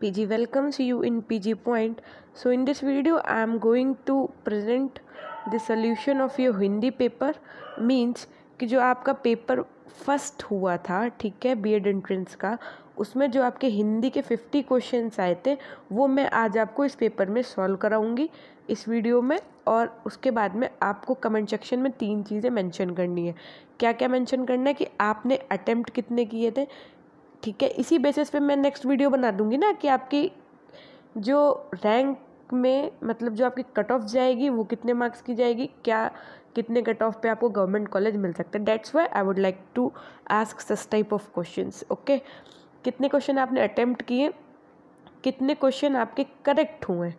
PG welcomes you in PG point. So in this video I am going to present the solution of your Hindi paper means कि जो आपका paper first हुआ था ठीक है B.Ed entrance का उसमें जो आपके हिंदी के फिफ्टी questions आए थे वो मैं आज आपको इस पेपर में सॉल्व कराऊंगी इस वीडियो में और उसके बाद में आपको कमेंट सेक्शन में तीन चीज़ें mention करनी है क्या क्या mention करना है कि आपने attempt कितने किए थे ठीक है इसी बेसिस पे मैं नेक्स्ट वीडियो बना दूंगी ना कि आपकी जो रैंक में मतलब जो आपकी कट ऑफ जाएगी वो कितने मार्क्स की जाएगी क्या कितने कट ऑफ पे आपको गवर्नमेंट कॉलेज मिल सकता है that's why I would like to ask such type of question okay कितने क्वेश्चन आपने अटैम्प्ट किए कितने क्वेश्चन आपके करेक्ट हुए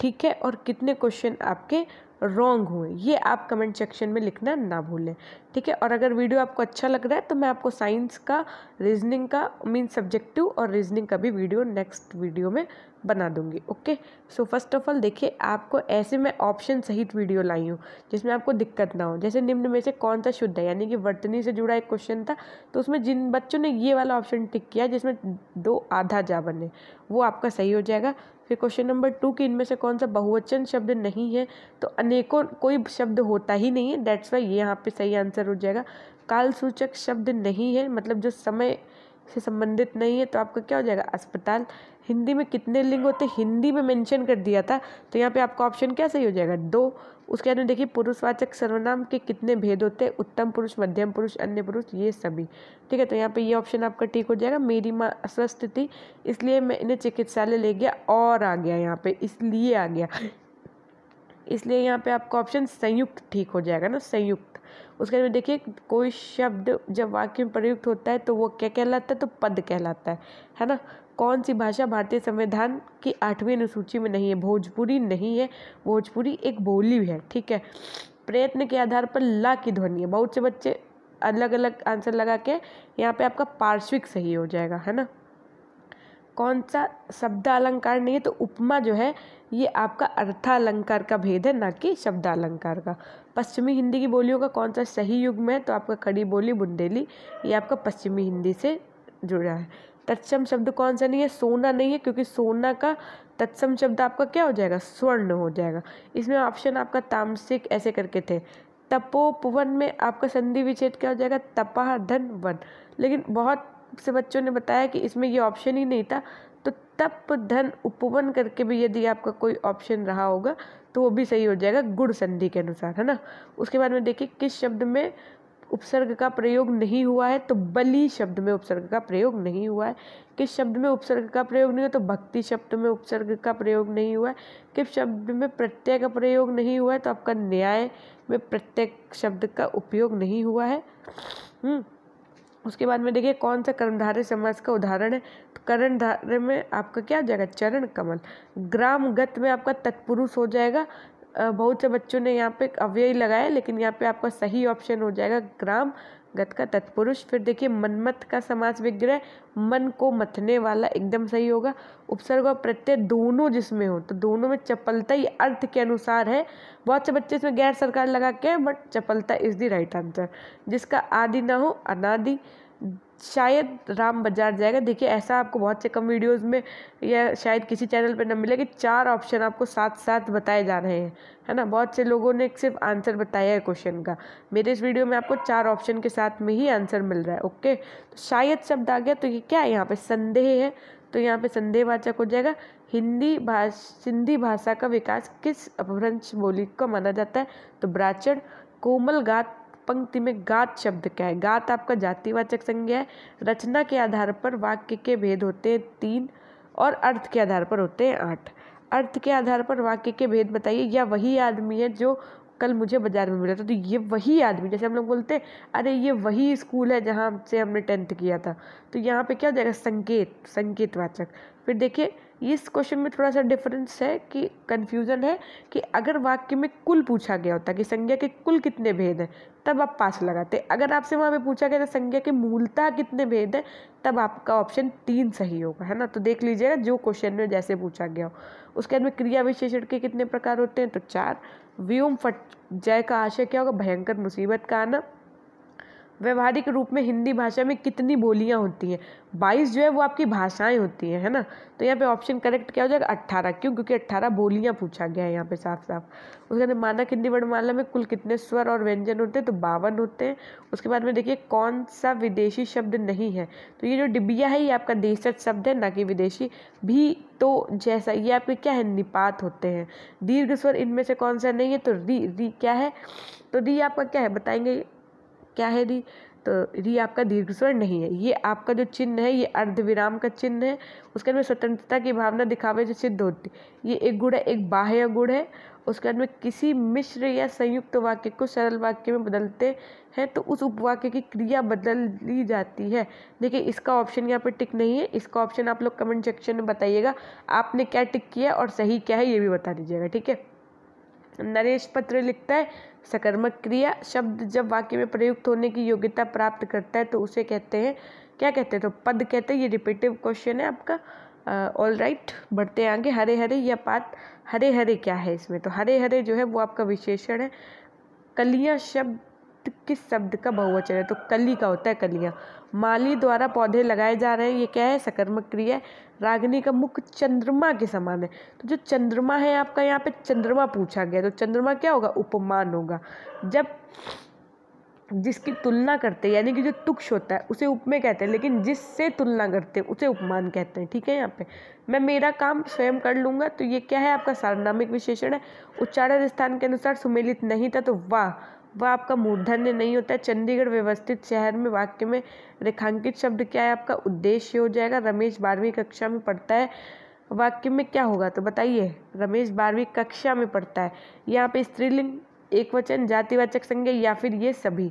ठीक है और कितने क्वेश्चन आपके रॉन्ग हुए ये आप कमेंट सेक्शन में लिखना ना भूलें ठीक है और अगर वीडियो आपको अच्छा लग रहा है तो मैं आपको साइंस का रीजनिंग का मीन सब्जेक्टिव और रीजनिंग का भी वीडियो नेक्स्ट वीडियो में बना दूंगी okay so first of all देखिए आपको ऐसे मैं ऑप्शन सहित वीडियो लाई हूँ जिसमें आपको दिक्कत ना हो जैसे निम्न में से कौन सा शुद्ध है यानी कि वर्तनी से जुड़ा एक क्वेश्चन था तो उसमें जिन बच्चों ने ये वाला ऑप्शन टिक किया जिसमें दो आधा जा बने वो आपका सही हो जाएगा फिर क्वेश्चन नंबर टू कि इनमें से कौन सा बहुवचन शब्द नहीं है तो अनेकों कोई शब्द होता ही नहीं है डेट्स वाई ये यहाँ पे सही आंसर हो जाएगा काल सूचक शब्द नहीं है मतलब जो समय से संबंधित नहीं है तो आपका क्या हो जाएगा अस्पताल हिंदी में कितने लिंग होते हिंदी में मेंशन कर दिया था तो यहाँ पे आपका ऑप्शन क्या सही हो जाएगा दो उसके बाद में देखिए पुरुषवाचक सर्वनाम के कितने भेद होते हैं उत्तम पुरुष मध्यम पुरुष अन्य पुरुष ये सभी ठीक है तो यहाँ पे ये ऑप्शन आपका ठीक हो जाएगा मेरी माँ अस्वस्थ थी इसलिए मैं इन्हें चिकित्सालय ले गया और आ गया यहाँ पे इसलिए आ गया इसलिए यहाँ पे आपका ऑप्शन संयुक्त ठीक हो जाएगा ना संयुक्त उसके बाद देखिए कोई शब्द जब वाक्य में प्रयुक्त होता है तो वो क्या कहलाता है तो पद कहलाता है है ना कौन सी भाषा भारतीय संविधान की आठवीं अनुसूची में नहीं है भोजपुरी नहीं है भोजपुरी एक बोली है ठीक है प्रयत्न के आधार पर ला की ध्वनि है बहुत से बच्चे अलग अलग आंसर लगा के यहाँ पे आपका पार्श्विक सही हो जाएगा है ना कौन सा शब्द अलंकार नहीं है तो उपमा जो है ये आपका अर्थालंकार का भेद है ना कि शब्दालंकार का पश्चिमी हिंदी की बोलियों का कौन सा सही युग में है तो आपका खड़ी बोली बुंदेली ये आपका पश्चिमी हिंदी से जुड़ा है तत्सम शब्द कौन सा नहीं है सोना नहीं है क्योंकि सोना का तत्सम शब्द आपका क्या हो जाएगा स्वर्ण हो जाएगा इसमें ऑप्शन आपका तामसिक ऐसे करके थे तपोपवन में आपका संधि विच्छेद क्या हो जाएगा तपा धन वन लेकिन बहुत से बच्चों ने बताया कि इसमें ये ऑप्शन ही नहीं था तो तप धन उपवन करके भी यदि आपका कोई ऑप्शन रहा होगा तो वो भी सही हो जाएगा गुड़ संधि के अनुसार है ना उसके बाद में देखिए किस शब्द में उपसर्ग का प्रयोग नहीं हुआ है तो बलि शब्द में उपसर्ग का प्रयोग नहीं हुआ है किस शब्द में उपसर्ग का प्रयोग नहीं हुआ तो भक्ति शब्द में उपसर्ग का प्रयोग नहीं हुआ है किस शब्द में प्रत्यय का प्रयोग नहीं हुआ है तो आपका न्याय में प्रत्यय शब्द का उपयोग नहीं हुआ है हम्म। उसके बाद में देखिए कौन सा कर्णधारय समास का उदाहरण है तो कर्णधारय में आपका क्या आ जाएगा चरण कमल ग्रामगत में आपका तत्पुरुष हो जाएगा बहुत से बच्चों ने यहाँ पे अव्यय लगाया लेकिन यहाँ पे आपका सही ऑप्शन हो जाएगा ग्राम गत का तत्पुरुष फिर देखिए मनमत का समाज विग्रह मन को मथने वाला एकदम सही होगा उपसर्ग और प्रत्यय दोनों जिसमें हो तो दोनों में चपलता ही अर्थ के अनुसार है बहुत से बच्चे इसमें गैर सरकार लगा के हैं बट चपलता इज़ दी राइट आंसर जिसका आदि ना हो अनादि शायद राम बाजार जाएगा देखिए ऐसा आपको बहुत से कम वीडियोस में या शायद किसी चैनल पर ना मिले कि चार ऑप्शन आपको साथ साथ बताए जा रहे हैं है ना बहुत से लोगों ने सिर्फ आंसर बताया है क्वेश्चन का मेरे इस वीडियो में आपको चार ऑप्शन के साथ में ही आंसर मिल रहा है ओके तो शायद शब्द आ गया तो ये क्या है यहाँ पर संदेह है तो यहाँ पर संदेहवाचक हो जाएगा हिंदी भाषा सिंधी भाषा का विकास किस अपभ्रंश बोली का माना जाता है तो ब्राचड़ कोमल गात पंक्ति में गात शब्द क्या है गात आपका जातिवाचक संज्ञा है रचना के आधार पर वाक्य के भेद होते हैं तीन और अर्थ के आधार पर होते हैं आठ अर्थ के आधार पर वाक्य के भेद बताइए या वही आदमी है जो कल मुझे बाजार में मिला था तो ये वही आदमी जैसे हम लोग बोलते हैं अरे ये वही स्कूल है जहाँ से हमने टेंथ किया था तो यहाँ पे क्या हो जाएगा संकेत संकेतवाचक फिर देखिए इस क्वेश्चन में थोड़ा सा डिफरेंस है कि कन्फ्यूज़न है कि अगर वाक्य में कुल पूछा गया होता कि संज्ञा के कुल कितने भेद हैं तब आप पास लगाते अगर आपसे वहाँ पे पूछा गया था संज्ञा के मूलता कितने भेद हैं तब आपका ऑप्शन तीन सही होगा है ना तो देख लीजिएगा जो क्वेश्चन में जैसे पूछा गया हो उसके बाद में क्रिया विशेषण के कितने प्रकार होते हैं तो चार व्यूम फट जय का आशय क्या होगा भयंकर मुसीबत का आना व्यवहारिक रूप में हिंदी भाषा में कितनी बोलियाँ होती हैं बाईस जो है वो आपकी भाषाएं होती हैं है ना तो यहाँ पे ऑप्शन करेक्ट क्या हो जाएगा अट्ठारह क्यों क्योंकि अट्ठारह बोलियाँ पूछा गया है यहाँ पे साफ साफ उसके बाद मानक हिंदी वर्णमाला में कुल कितने स्वर और व्यंजन होते हैं तो बावन होते हैं उसके बाद में देखिए कौन सा विदेशी शब्द नहीं है तो ये जो डिबिया है ये आपका देशज शब्द है ना कि विदेशी भी तो जैसा ये आपके क्या है निपात होते हैं दीर्घ स्वर इनमें से कौन सा नहीं है तो री री क्या है तो री आपका क्या है बताएंगे क्या है री तो री आपका दीर्घ स्वर नहीं है ये आपका जो चिन्ह है ये अर्धविराम का चिन्ह है उसके अंदर स्वतंत्रता की भावना दिखावे से सिद्ध होती ये एक गुण है एक बाह्य गुण है उसके अंदर में किसी मिश्र या संयुक्त वाक्य को सरल वाक्य में बदलते हैं तो उस उपवाक्य की क्रिया बदल ली जाती है देखिए इसका ऑप्शन यहाँ पर टिक नहीं है इसका ऑप्शन आप लोग कमेंट सेक्शन में बताइएगा आपने क्या टिक किया और सही क्या है ये भी बता दीजिएगा ठीक है नरेश पत्र लिखता है सकर्मक क्रिया शब्द जब वाक्य में प्रयुक्त होने की योग्यता प्राप्त करता है तो उसे कहते हैं क्या कहते हैं तो पद कहते हैं ये रिपीटिव क्वेश्चन है आपका ऑल राइट right, बढ़ते हैं आगे हरे हरे या पात हरे हरे क्या है इसमें तो हरे हरे जो है वो आपका विशेषण है कलिया शब्द किस शब्द का बहुवचन है तो कली का होता है कलियाँ माली द्वारा पौधे लगाए जा रहे हैं ये क्या है सकर्मक क्रिया रागनी का मुख चंद्रमा के समान है तो जो चंद्रमा है आपका यहाँ पे चंद्रमा पूछा गया तो चंद्रमा क्या होगा उपमान होगा जब जिसकी तुलना करते हैं यानी कि जो तुक्ष होता है उसे उपमेय कहते हैं लेकिन जिससे तुलना करते हैं उसे उपमान कहते हैं ठीक है यहाँ पे मैं मेरा काम स्वयं कर लूँगा तो ये क्या है आपका सार्वनामिक विशेषण है उच्चारण स्थान के अनुसार सुमेलित नहीं था तो वाह वह आपका मूर्धन्य नहीं होता है चंडीगढ़ व्यवस्थित शहर में वाक्य में रेखांकित शब्द क्या है आपका उद्देश्य हो जाएगा रमेश बारहवीं कक्षा में पढ़ता है वाक्य में क्या होगा तो बताइए रमेश बारहवीं कक्षा में पढ़ता है यहाँ पे स्त्रीलिंग एक वचन जातिवाचक संज्ञा या फिर ये सभी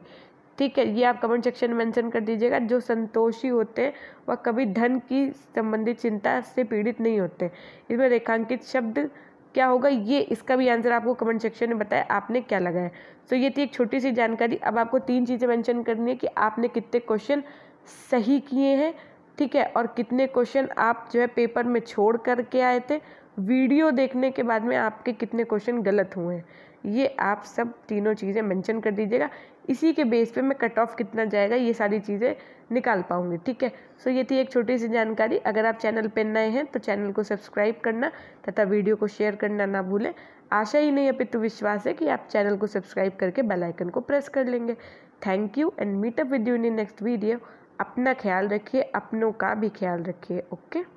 ठीक है ये आप कमेंट सेक्शन में मेंशन कर दीजिएगा जो संतोषी होते हैं वह कभी धन की संबंधित चिंता से पीड़ित नहीं होते इसमें रेखांकित शब्द क्या होगा ये इसका भी आंसर आपको कमेंट सेक्शन में बताया आपने क्या लगाया सो so, ये थी एक छोटी सी जानकारी अब आपको तीन चीज़ें मैंशन करनी है कि आपने कितने क्वेश्चन सही किए हैं ठीक है और कितने क्वेश्चन आप जो है पेपर में छोड़ करके आए थे वीडियो देखने के बाद में आपके कितने क्वेश्चन गलत हुए हैं ये आप सब तीनों चीज़ें मेंशन कर दीजिएगा इसी के बेस पे मैं कट ऑफ कितना जाएगा ये सारी चीज़ें निकाल पाऊँगी ठीक है सो ये थी एक छोटी सी जानकारी अगर आप चैनल पर नए हैं तो चैनल को सब्सक्राइब करना तथा वीडियो को शेयर करना ना भूलें आशा ही नहीं अपितु विश्वास है कि आप चैनल को सब्सक्राइब करके बेलाइकन को प्रेस कर लेंगे thank you and meet up with you in next video अपना ख्याल रखिए अपनों का भी ख्याल रखिए ओके